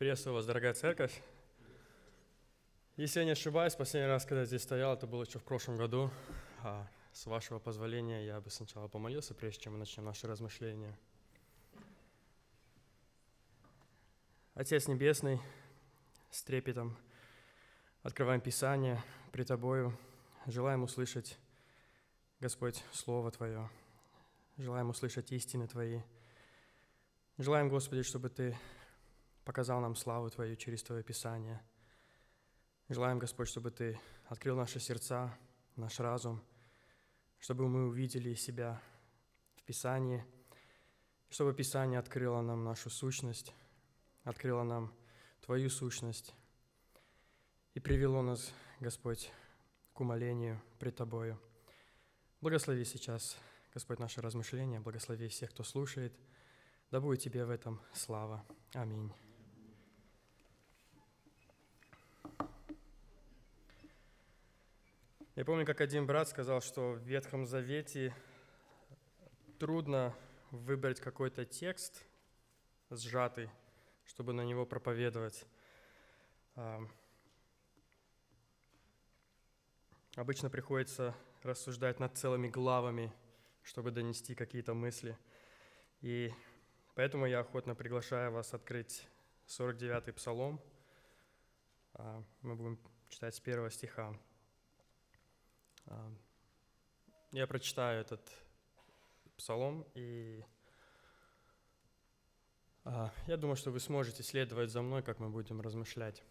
Приветствую вас, дорогая церковь. Если я не ошибаюсь, последний раз, когда я здесь стоял, это было еще в прошлом году. А с вашего позволения я бы сначала помолился, прежде чем мы начнем наши размышления. Отец Небесный, с трепетом открываем Писание при Тобою. Желаем услышать, Господь, Слово Твое. Желаем услышать истины Твои. Желаем, Господи, чтобы Ты показал нам славу Твою через Твое Писание. Желаем, Господь, чтобы Ты открыл наши сердца, наш разум, чтобы мы увидели себя в Писании, чтобы Писание открыло нам нашу сущность, открыло нам Твою сущность и привело нас, Господь, к умолению пред Тобою. Благослови сейчас, Господь, наше размышление, благослови всех, кто слушает. Да будет Тебе в этом слава. Аминь. Я помню, как один брат сказал, что в Ветхом Завете трудно выбрать какой-то текст сжатый, чтобы на него проповедовать. А, обычно приходится рассуждать над целыми главами, чтобы донести какие-то мысли. И поэтому я охотно приглашаю вас открыть 49-й псалом. А, мы будем читать с первого стиха. Я прочитаю этот псалом, и а, я думаю, что вы сможете следовать за мной, как мы будем размышлять.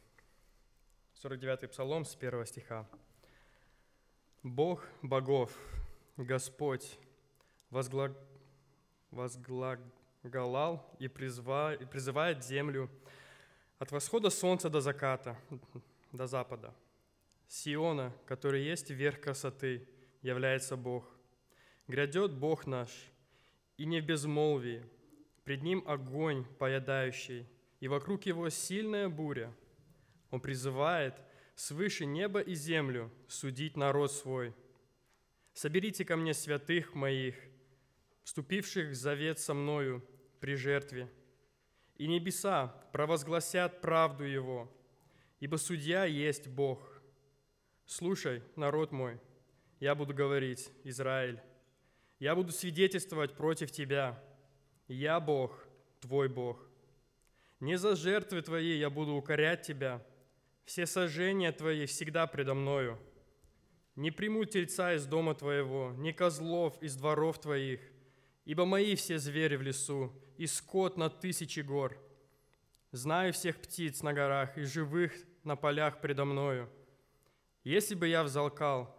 49-й псалом с 1 стиха. «Бог богов, Господь, возглаг... возглаголал и, призва... и призывает землю от восхода солнца до заката, до запада – Сиона, который есть верх красоты, является Бог. Грядет Бог наш, и не в безмолвии, пред Ним огонь поедающий, и вокруг Его сильная буря. Он призывает свыше неба и землю судить народ свой. Соберите ко мне святых моих, вступивших в завет со мною при жертве. И небеса провозгласят правду Его, ибо судья есть Бог – «Слушай, народ мой, я буду говорить, Израиль, я буду свидетельствовать против тебя. Я Бог, твой Бог. Не за жертвы твои я буду укорять тебя. Все сожжения твои всегда предо мною. Не приму тельца из дома твоего, ни козлов из дворов твоих, ибо мои все звери в лесу, и скот на тысячи гор. Знаю всех птиц на горах и живых на полях предо мною. Если бы я взалкал,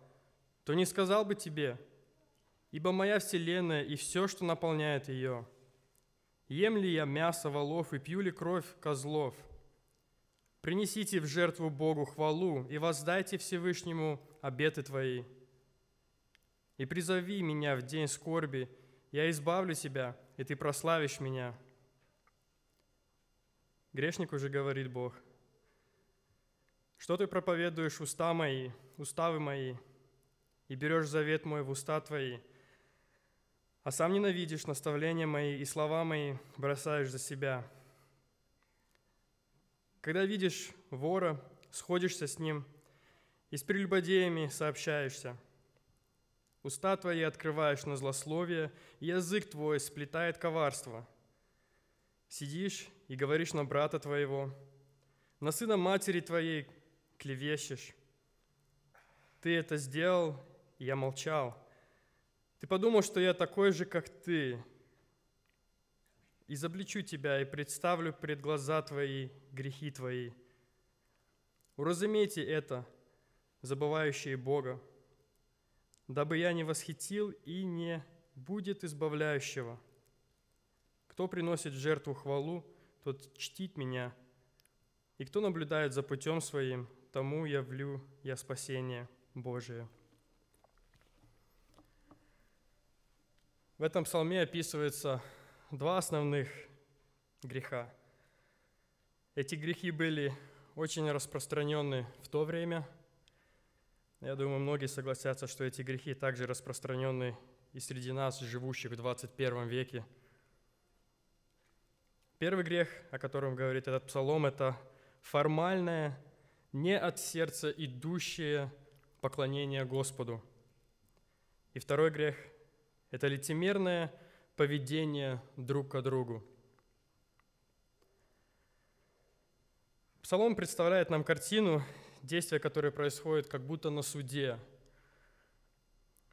то не сказал бы тебе, ибо моя вселенная и все, что наполняет ее. Ем ли я мясо волов и пью ли кровь козлов? Принесите в жертву Богу хвалу и воздайте Всевышнему обеты твои. И призови меня в день скорби, я избавлю тебя, и ты прославишь меня. Грешник уже говорит Бог – что ты проповедуешь уста мои, уставы мои, и берешь завет мой в уста твои, а сам ненавидишь наставления мои и слова мои бросаешь за себя. Когда видишь вора, сходишься с ним, и с прелюбодеями сообщаешься. Уста твои открываешь на злословие, и язык твой сплетает коварство. Сидишь и говоришь на брата твоего, на сына матери твоей клевещешь. Ты это сделал, и я молчал. Ты подумал, что я такой же, как ты. Изобличу тебя и представлю пред глаза твои грехи твои. Уразумейте это, забывающие Бога, дабы я не восхитил и не будет избавляющего. Кто приносит жертву хвалу, тот чтит меня, и кто наблюдает за путем своим, тому явлю я спасение Божие. В этом псалме описывается два основных греха. Эти грехи были очень распространены в то время. Я думаю, многие согласятся, что эти грехи также распространены и среди нас, живущих в 21 веке. Первый грех, о котором говорит этот псалом, это формальное не от сердца идущее поклонение Господу. И второй грех – это лицемерное поведение друг к другу. Псалом представляет нам картину действия, которые происходят как будто на суде.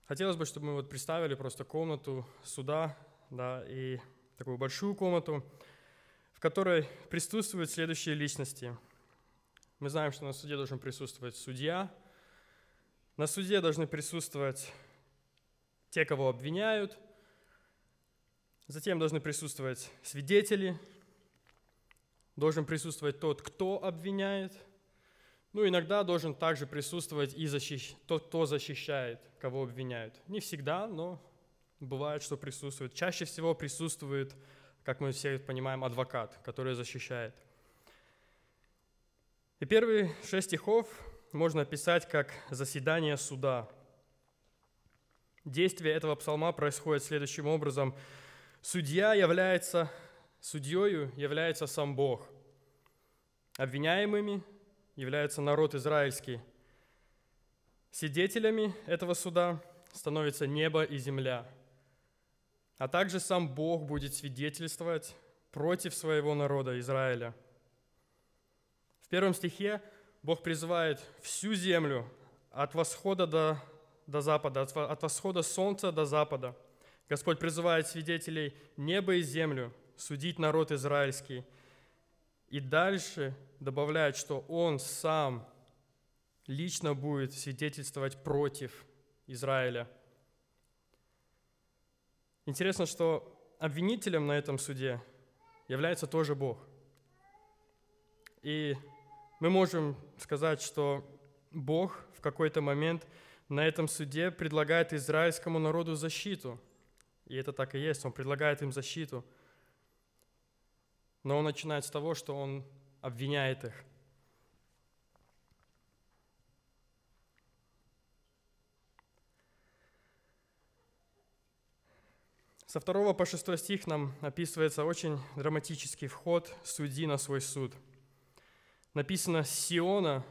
Хотелось бы, чтобы мы вот представили просто комнату суда, да, и такую большую комнату, в которой присутствуют следующие личности – мы знаем, что на суде должен присутствовать судья, на суде должны присутствовать те, кого обвиняют, затем должны присутствовать свидетели, должен присутствовать тот, кто обвиняет, ну иногда должен также присутствовать и защищ... тот, кто защищает, кого обвиняют. Не всегда, но бывает, что присутствует. Чаще всего присутствует, как мы все понимаем, адвокат, который защищает. И первые шесть стихов можно описать как заседание суда. Действие этого псалма происходит следующим образом. Судья является, судьею является сам Бог. Обвиняемыми является народ израильский. Свидетелями этого суда становится небо и земля. А также сам Бог будет свидетельствовать против своего народа Израиля – в первом стихе Бог призывает всю землю от восхода до, до запада, от, от восхода солнца до запада. Господь призывает свидетелей неба и землю судить народ израильский. И дальше добавляет, что Он сам лично будет свидетельствовать против Израиля. Интересно, что обвинителем на этом суде является тоже Бог. И мы можем сказать, что Бог в какой-то момент на этом суде предлагает израильскому народу защиту. И это так и есть, он предлагает им защиту. Но он начинает с того, что он обвиняет их. Со второго по шестой стих нам описывается очень драматический вход судьи на свой суд – написано Сиона,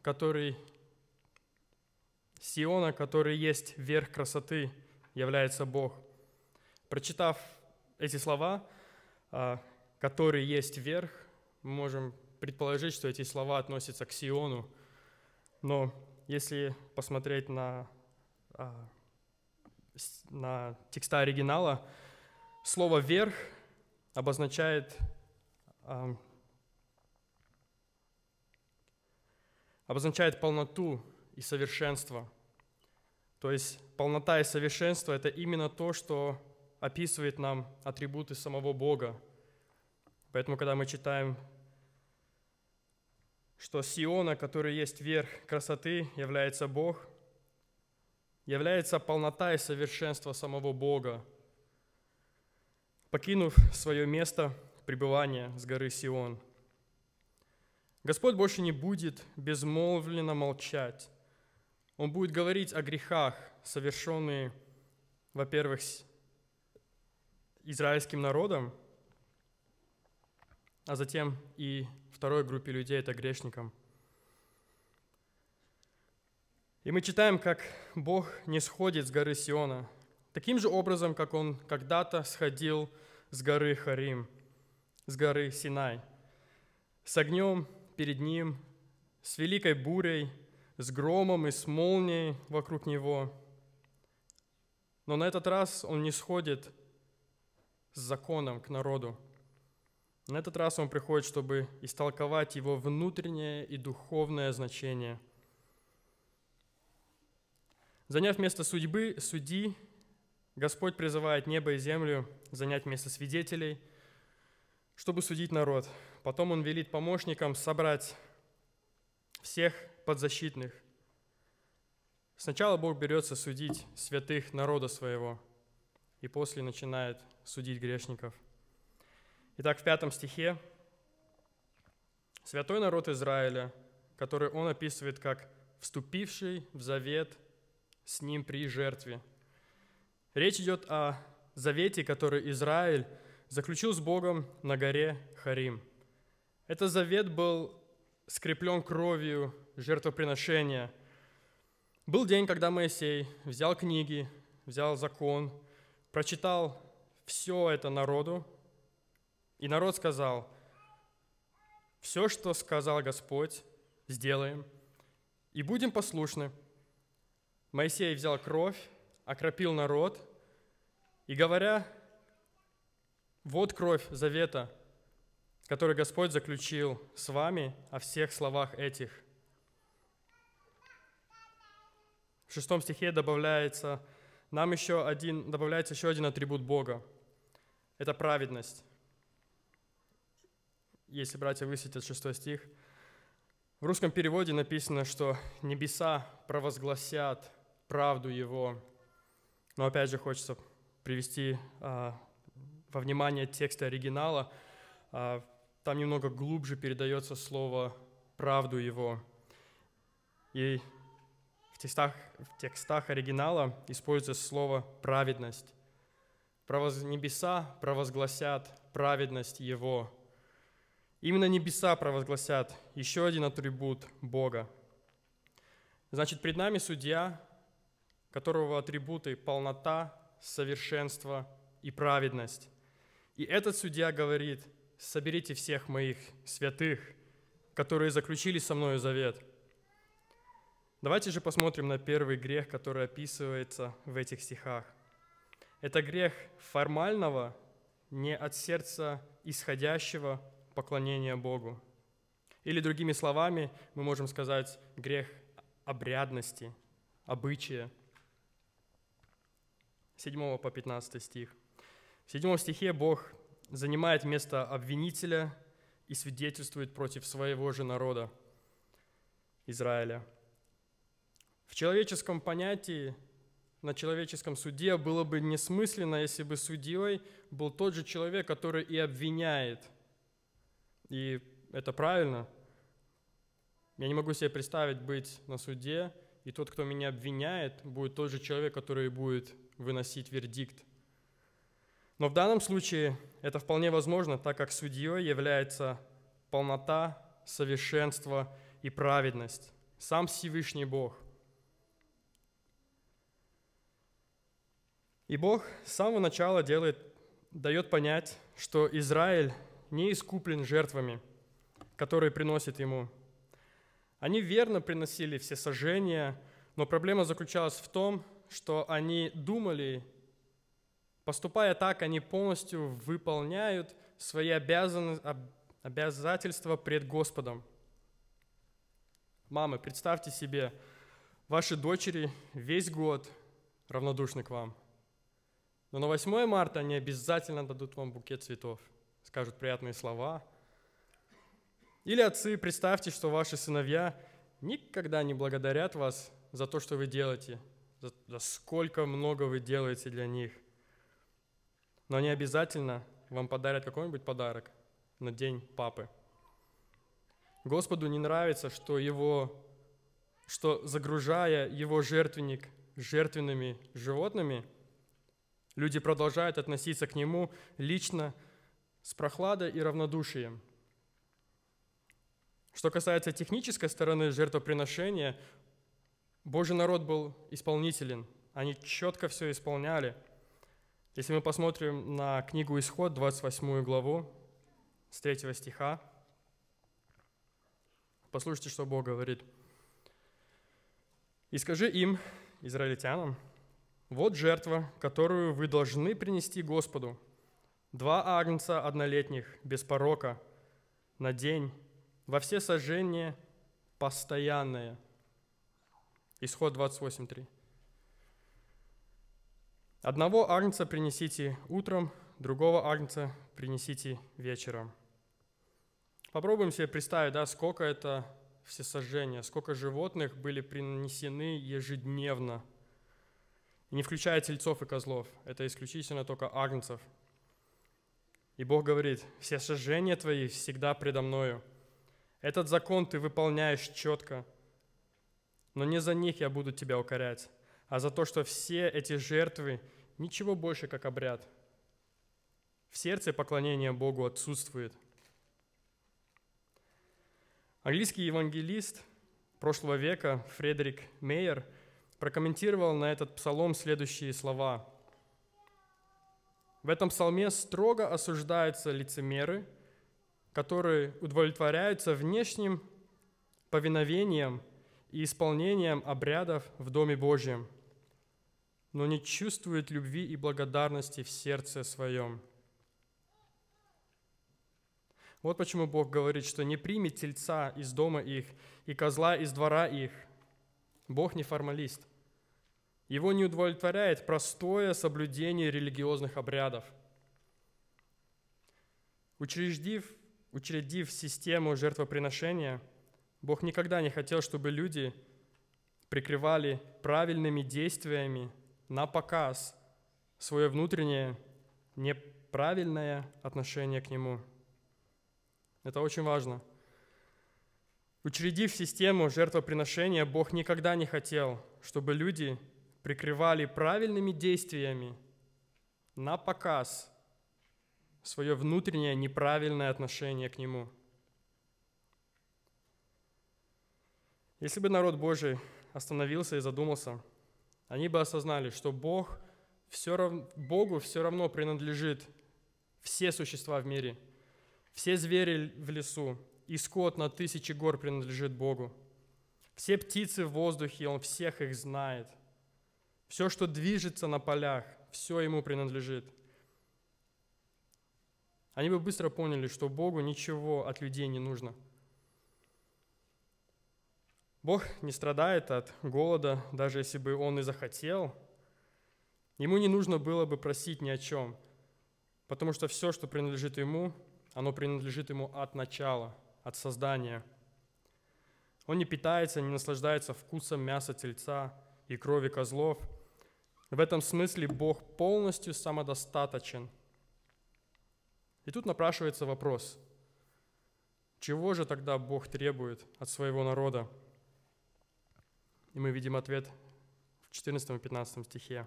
который Сиона, который есть верх красоты, является Бог. Прочитав эти слова, а, который есть верх, мы можем предположить, что эти слова относятся к Сиону. Но если посмотреть на, а, на текста оригинала, слово «верх» обозначает а, обозначает полноту и совершенство. То есть полнота и совершенство – это именно то, что описывает нам атрибуты самого Бога. Поэтому, когда мы читаем, что Сиона, который есть верх красоты, является Бог, является полнота и совершенство самого Бога, покинув свое место пребывания с горы Сион – Господь больше не будет безмолвленно молчать. Он будет говорить о грехах, совершенные, во-первых, израильским народом, а затем и второй группе людей, это грешникам. И мы читаем, как Бог не сходит с горы Сиона, таким же образом, как Он когда-то сходил с горы Харим, с горы Синай, с огнем перед ним, с великой бурей, с громом и с молнией вокруг него. Но на этот раз он не сходит с законом к народу. На этот раз он приходит, чтобы истолковать его внутреннее и духовное значение. Заняв место судьбы, судьи, Господь призывает небо и землю занять место свидетелей – чтобы судить народ. Потом он велит помощникам собрать всех подзащитных. Сначала Бог берется судить святых народа своего, и после начинает судить грешников. Итак, в пятом стихе «Святой народ Израиля, который он описывает как «вступивший в завет с ним при жертве». Речь идет о завете, который Израиль заключил с Богом на горе Харим. Этот завет был скреплен кровью жертвоприношения. Был день, когда Моисей взял книги, взял закон, прочитал все это народу, и народ сказал, все, что сказал Господь, сделаем, и будем послушны. Моисей взял кровь, окропил народ, и говоря вот кровь завета, который Господь заключил с вами о всех словах этих. В шестом стихе добавляется, нам еще один, добавляется еще один атрибут Бога. Это праведность. Если братья высветят шестой стих. В русском переводе написано, что небеса провозгласят правду Его. Но опять же хочется привести а, во внимание текста оригинала, а, там немного глубже передается слово «правду его». И в текстах, в текстах оригинала используется слово «праведность». Провоз... Небеса провозгласят праведность его. Именно небеса провозгласят еще один атрибут Бога. Значит, перед нами судья, которого атрибуты полнота, совершенство и праведность. И этот судья говорит, соберите всех моих святых, которые заключили со мною завет. Давайте же посмотрим на первый грех, который описывается в этих стихах. Это грех формального, не от сердца исходящего поклонения Богу. Или другими словами, мы можем сказать грех обрядности, обычая. 7 по 15 стих. В седьмом стихе Бог занимает место обвинителя и свидетельствует против своего же народа Израиля. В человеческом понятии, на человеческом суде было бы несмысленно, если бы судьей был тот же человек, который и обвиняет. И это правильно. Я не могу себе представить быть на суде, и тот, кто меня обвиняет, будет тот же человек, который будет выносить вердикт. Но в данном случае это вполне возможно, так как судьей является полнота, совершенство и праведность, сам Всевышний Бог. И Бог с самого начала делает, дает понять, что Израиль не искуплен жертвами, которые приносит ему. Они верно приносили все сожжения, но проблема заключалась в том, что они думали Поступая так, они полностью выполняют свои обязан... обязательства пред Господом. Мамы, представьте себе, ваши дочери весь год равнодушны к вам. Но на 8 марта они обязательно дадут вам букет цветов, скажут приятные слова. Или отцы, представьте, что ваши сыновья никогда не благодарят вас за то, что вы делаете, за, за сколько много вы делаете для них. Но не обязательно вам подарят какой-нибудь подарок на день папы. Господу не нравится, что его, что загружая его жертвенник жертвенными животными, люди продолжают относиться к нему лично с прохладой и равнодушием. Что касается технической стороны жертвоприношения, Божий народ был исполнителен. Они четко все исполняли – если мы посмотрим на книгу Исход, 28 главу, с 3 стиха, послушайте, что Бог говорит. «И скажи им, израильтянам, вот жертва, которую вы должны принести Господу, два агнца однолетних, без порока, на день, во все сожжения постоянные». Исход 28.3. Одного агнца принесите утром, другого агнца принесите вечером. Попробуем себе представить, да, сколько это всесожжения, сколько животных были принесены ежедневно. не включая тельцов и козлов, это исключительно только агнцев. И Бог говорит, все сожжения твои всегда предо мною. Этот закон ты выполняешь четко, но не за них я буду тебя укорять а за то, что все эти жертвы – ничего больше, как обряд. В сердце поклонение Богу отсутствует. Английский евангелист прошлого века Фредерик Мейер прокомментировал на этот псалом следующие слова. В этом псалме строго осуждаются лицемеры, которые удовлетворяются внешним повиновением и исполнением обрядов в Доме Божьем – но не чувствует любви и благодарности в сердце своем. Вот почему Бог говорит, что не примет тельца из дома их и козла из двора их. Бог не формалист. Его не удовлетворяет простое соблюдение религиозных обрядов. Учредив, учредив систему жертвоприношения, Бог никогда не хотел, чтобы люди прикрывали правильными действиями на показ свое внутреннее неправильное отношение к Нему. Это очень важно. Учредив систему жертвоприношения, Бог никогда не хотел, чтобы люди прикрывали правильными действиями на показ свое внутреннее неправильное отношение к Нему. Если бы народ Божий остановился и задумался – они бы осознали, что Бог все рав... Богу все равно принадлежит все существа в мире, все звери в лесу, и скот на тысячи гор принадлежит Богу. Все птицы в воздухе, Он всех их знает. Все, что движется на полях, все Ему принадлежит. Они бы быстро поняли, что Богу ничего от людей не нужно – Бог не страдает от голода, даже если бы он и захотел. Ему не нужно было бы просить ни о чем, потому что все, что принадлежит ему, оно принадлежит ему от начала, от создания. Он не питается, не наслаждается вкусом мяса тельца и крови козлов. В этом смысле Бог полностью самодостаточен. И тут напрашивается вопрос, чего же тогда Бог требует от своего народа – и мы видим ответ в 14-15 стихе.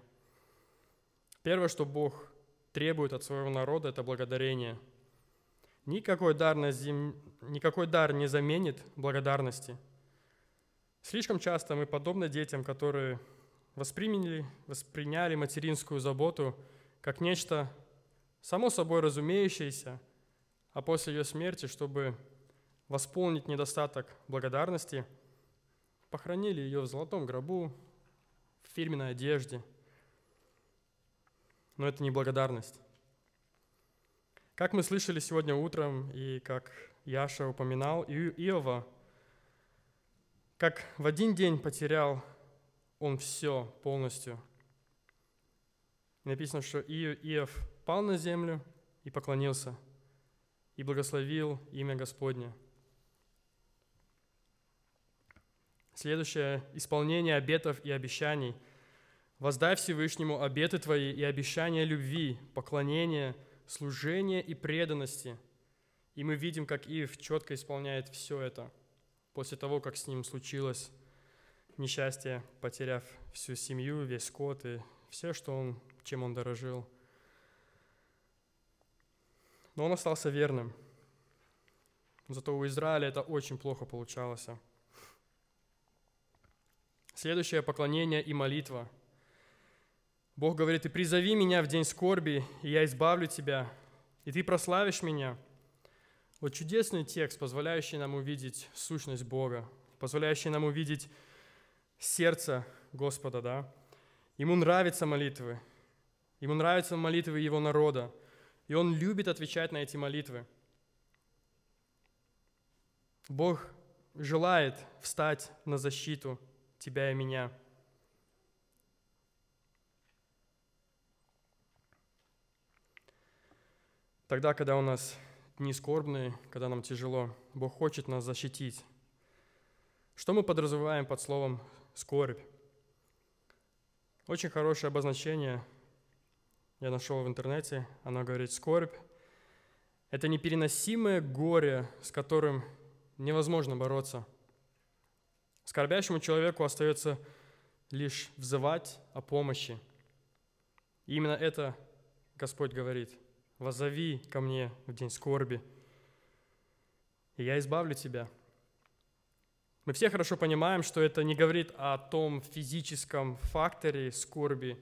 Первое, что Бог требует от своего народа, это благодарение. Никакой дар, на зем... Никакой дар не заменит благодарности. Слишком часто мы подобны детям, которые восприняли, восприняли материнскую заботу как нечто само собой разумеющееся, а после ее смерти, чтобы восполнить недостаток благодарности – Похоронили ее в золотом гробу, в фирменной одежде. Но это не благодарность. Как мы слышали сегодня утром, и как Яша упоминал, Иова, как в один день потерял он все полностью. Написано, что Иов пал на землю и поклонился, и благословил имя Господне – Следующее – исполнение обетов и обещаний. «Воздай Всевышнему обеты твои и обещания любви, поклонения, служения и преданности». И мы видим, как Иов четко исполняет все это после того, как с ним случилось несчастье, потеряв всю семью, весь скот и все, что он, чем он дорожил. Но он остался верным. Зато у Израиля это очень плохо получалось. Следующее – поклонение и молитва. Бог говорит, «И призови меня в день скорби, и я избавлю тебя, и ты прославишь меня». Вот чудесный текст, позволяющий нам увидеть сущность Бога, позволяющий нам увидеть сердце Господа, да? Ему нравятся молитвы, ему нравятся молитвы его народа, и он любит отвечать на эти молитвы. Бог желает встать на защиту – тебя и меня. Тогда, когда у нас дни скорбные, когда нам тяжело, Бог хочет нас защитить. Что мы подразумеваем под словом «скорбь»? Очень хорошее обозначение я нашел в интернете. Оно говорит «скорбь» — это непереносимое горе, с которым невозможно бороться – Скорбящему человеку остается лишь взывать о помощи. И именно это Господь говорит. «Возови ко мне в день скорби, и я избавлю тебя». Мы все хорошо понимаем, что это не говорит о том физическом факторе скорби,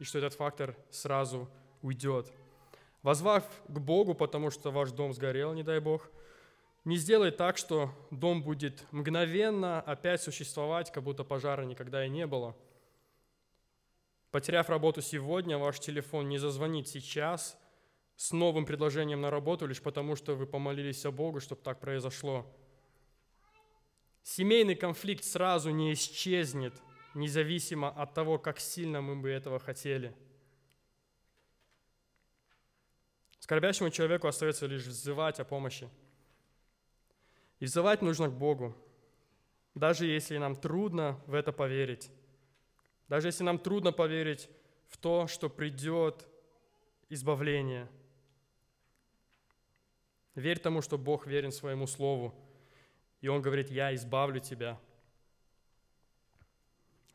и что этот фактор сразу уйдет. Возвав к Богу, потому что ваш дом сгорел, не дай Бог – не сделай так, что дом будет мгновенно опять существовать, как будто пожара никогда и не было. Потеряв работу сегодня, ваш телефон не зазвонит сейчас с новым предложением на работу лишь потому, что вы помолились о Богу, чтобы так произошло. Семейный конфликт сразу не исчезнет, независимо от того, как сильно мы бы этого хотели. Скорбящему человеку остается лишь взывать о помощи – и взывать нужно к Богу, даже если нам трудно в это поверить. Даже если нам трудно поверить в то, что придет избавление. Верь тому, что Бог верен своему слову. И Он говорит, я избавлю тебя.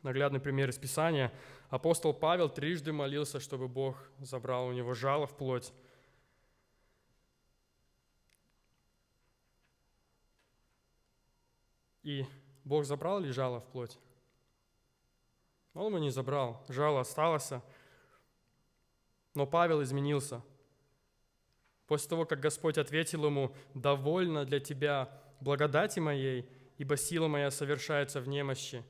Наглядный пример из Писания. Апостол Павел трижды молился, чтобы Бог забрал у него жало в плоть. И Бог забрал ли жало в плоть? Он его не забрал, жало осталось. Но Павел изменился. После того, как Господь ответил ему, «Довольно для тебя благодати моей, ибо сила моя совершается в немощи»,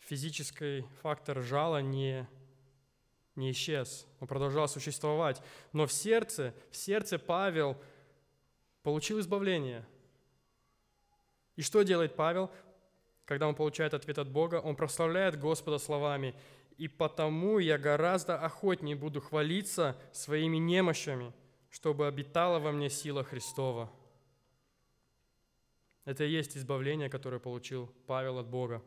физический фактор жала не, не исчез, он продолжал существовать. Но в сердце, в сердце Павел получил избавление – и что делает Павел, когда он получает ответ от Бога? Он прославляет Господа словами «И потому я гораздо охотнее буду хвалиться своими немощами, чтобы обитала во мне сила Христова». Это и есть избавление, которое получил Павел от Бога.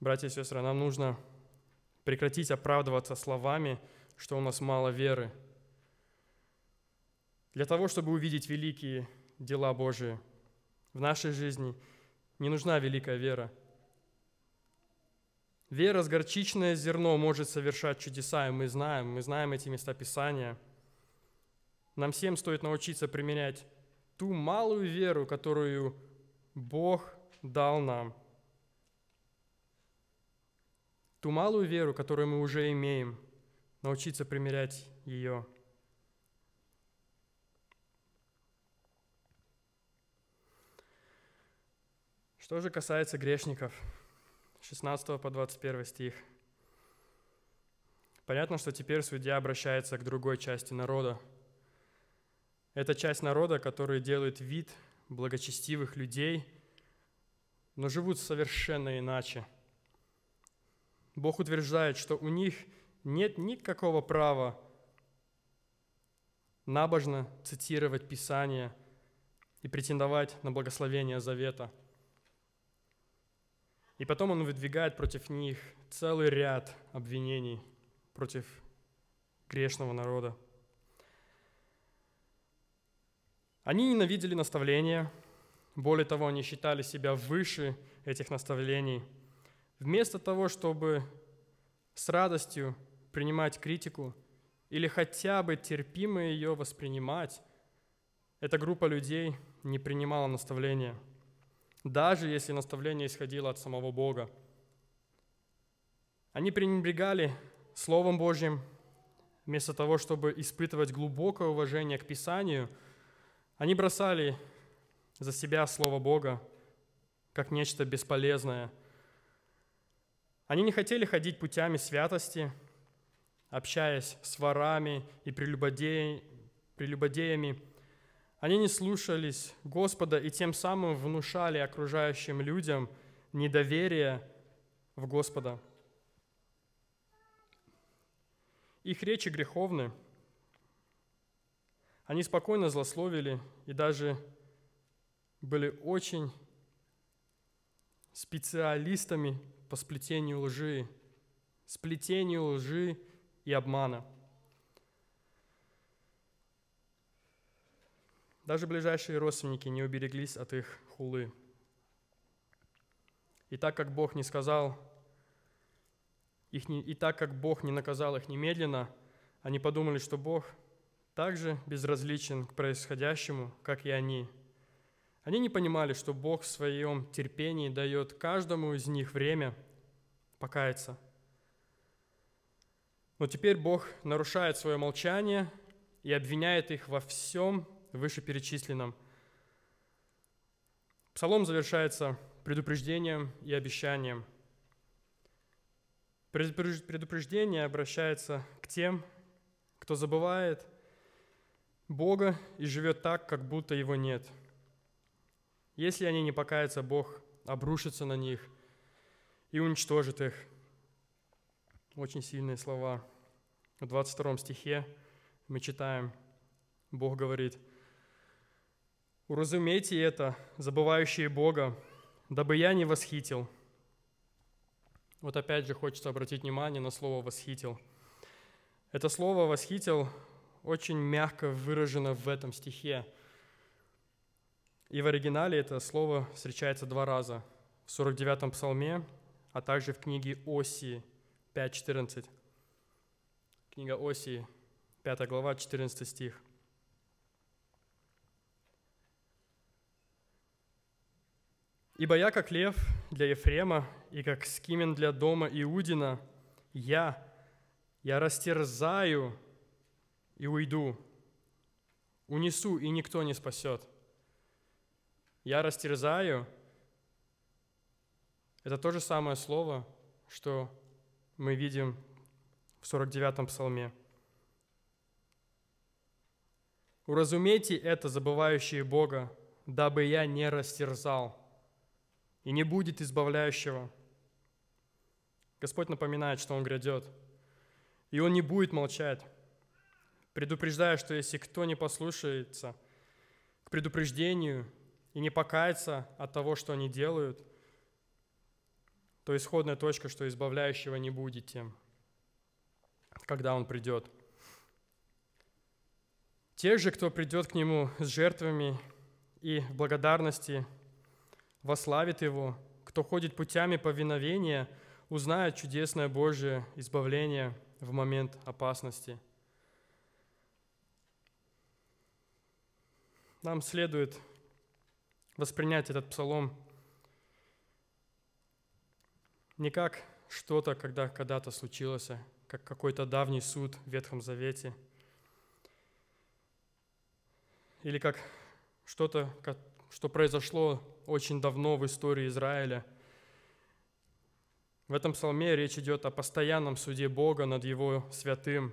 Братья и сестры, нам нужно прекратить оправдываться словами, что у нас мало веры. Для того, чтобы увидеть великие дела Божии. В нашей жизни не нужна великая вера. Вера с горчичное зерно может совершать чудеса, и мы знаем, мы знаем эти места Писания. Нам всем стоит научиться применять ту малую веру, которую Бог дал нам. Ту малую веру, которую мы уже имеем, научиться примерять ее. Что же касается грешников, 16 по 21 стих. Понятно, что теперь судья обращается к другой части народа. Это часть народа, которая делает вид благочестивых людей, но живут совершенно иначе. Бог утверждает, что у них нет никакого права набожно цитировать Писание и претендовать на благословение Завета – и потом он выдвигает против них целый ряд обвинений против грешного народа. Они ненавидели наставления, более того, они считали себя выше этих наставлений. Вместо того, чтобы с радостью принимать критику или хотя бы терпимо ее воспринимать, эта группа людей не принимала наставления – даже если наставление исходило от самого Бога. Они пренебрегали Словом Божьим, вместо того, чтобы испытывать глубокое уважение к Писанию, они бросали за себя Слово Бога как нечто бесполезное. Они не хотели ходить путями святости, общаясь с ворами и прелюбодеями, они не слушались Господа и тем самым внушали окружающим людям недоверие в Господа. Их речи греховны. Они спокойно злословили и даже были очень специалистами по сплетению лжи, сплетению лжи и обмана – Даже ближайшие родственники не убереглись от их хулы. И так как Бог не сказал, их не, и так как Бог не наказал их немедленно, они подумали, что Бог также безразличен к происходящему, как и они. Они не понимали, что Бог в своем терпении дает каждому из них время покаяться. Но теперь Бог нарушает свое молчание и обвиняет их во всем, вышеперечисленном. Псалом завершается предупреждением и обещанием. Предупреждение обращается к тем, кто забывает Бога и живет так, как будто его нет. Если они не покаятся, Бог обрушится на них и уничтожит их. Очень сильные слова. В 22 стихе мы читаем, Бог говорит – Уразумейте это, забывающие Бога, дабы я не восхитил. Вот опять же хочется обратить внимание на слово «восхитил». Это слово «восхитил» очень мягко выражено в этом стихе. И в оригинале это слово встречается два раза. В 49-м псалме, а также в книге Осии 5.14. Книга Осии, 5 глава, 14 стих – «Ибо я, как лев для Ефрема, и как скимен для дома Иудина, я, я растерзаю и уйду, унесу, и никто не спасет. Я растерзаю – это то же самое слово, что мы видим в 49-м псалме. «Уразумейте это, забывающие Бога, дабы я не растерзал» и не будет избавляющего. Господь напоминает, что Он грядет, и Он не будет молчать, предупреждая, что если кто не послушается к предупреждению и не покается от того, что они делают, то исходная точка, что избавляющего не будет тем, когда Он придет. Те же, кто придет к Нему с жертвами и в благодарности – вославит Его, кто ходит путями повиновения, узнает чудесное Божье избавление в момент опасности. Нам следует воспринять этот псалом не как что-то, когда когда-то случилось, как какой-то давний суд в Ветхом Завете, или как что-то, что произошло очень давно в истории Израиля. В этом псалме речь идет о постоянном суде Бога над Его святым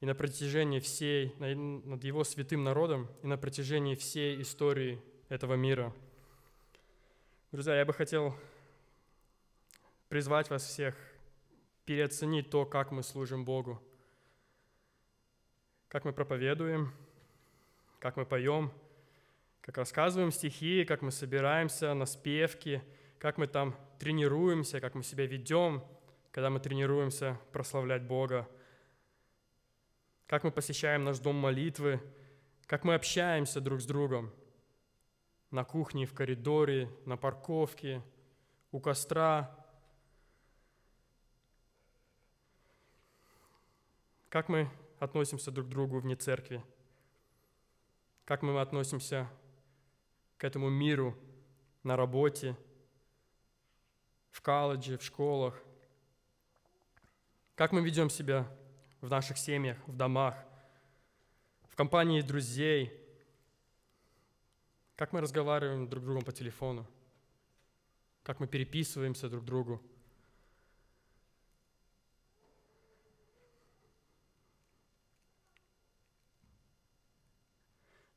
и на протяжении всей, над Его святым народом и на протяжении всей истории этого мира. Друзья, я бы хотел призвать вас всех переоценить то, как мы служим Богу, как мы проповедуем, как мы поем – как рассказываем стихи, как мы собираемся на спевки, как мы там тренируемся, как мы себя ведем, когда мы тренируемся прославлять Бога, как мы посещаем наш дом молитвы, как мы общаемся друг с другом на кухне, в коридоре, на парковке, у костра, как мы относимся друг к другу вне церкви, как мы относимся к этому миру на работе, в колледже, в школах. Как мы ведем себя в наших семьях, в домах, в компании друзей. Как мы разговариваем друг с другом по телефону. Как мы переписываемся друг другу.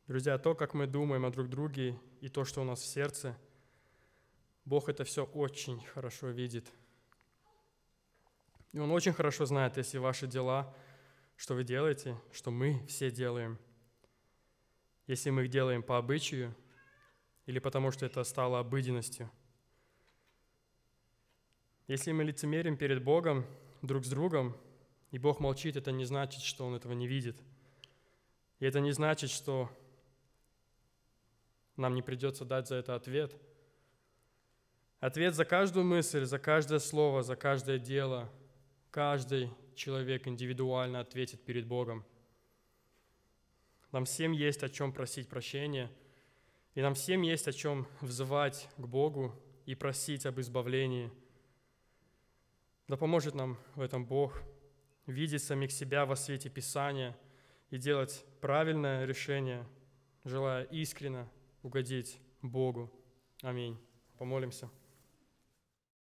Друзья, то, как мы думаем о друг друге и то, что у нас в сердце. Бог это все очень хорошо видит. И Он очень хорошо знает, если ваши дела, что вы делаете, что мы все делаем. Если мы их делаем по обычаю или потому, что это стало обыденностью. Если мы лицемерим перед Богом, друг с другом, и Бог молчит, это не значит, что Он этого не видит. И это не значит, что нам не придется дать за это ответ. Ответ за каждую мысль, за каждое слово, за каждое дело. Каждый человек индивидуально ответит перед Богом. Нам всем есть о чем просить прощения, и нам всем есть о чем взывать к Богу и просить об избавлении. Да поможет нам в этом Бог видеть самих себя во свете Писания и делать правильное решение, желая искренно угодить Богу. Аминь. Помолимся.